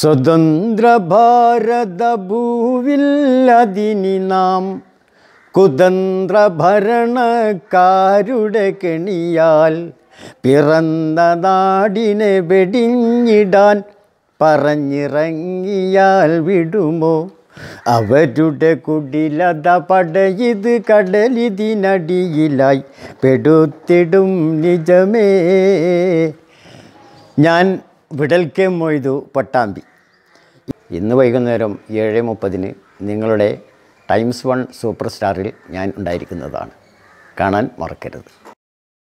സ്വതന്ത്ര ഭൂവില്ലതിനി നാം കുതന്ത്ര ഭരണക്കാരുടെ കെണിയാൽ പിറന്ന നാടിനെ വെടിഞ്ഞിടാൻ പറഞ്ഞിറങ്ങിയാൽ വിടുമോ അവരുടെ കുടിലത പടയിത് കടലിതിനടിയിലായി പെടുത്തിടും നിജമേ ഞാൻ വിടൽ മൊയ്തു പട്ടാമ്പി ഇന്ന് വൈകുന്നേരം ഏഴ് മുപ്പതിന് നിങ്ങളുടെ ടൈംസ് വൺ സൂപ്പർ സ്റ്റാറിൽ ഞാൻ ഉണ്ടായിരിക്കുന്നതാണ് കാണാൻ മറക്കരുത്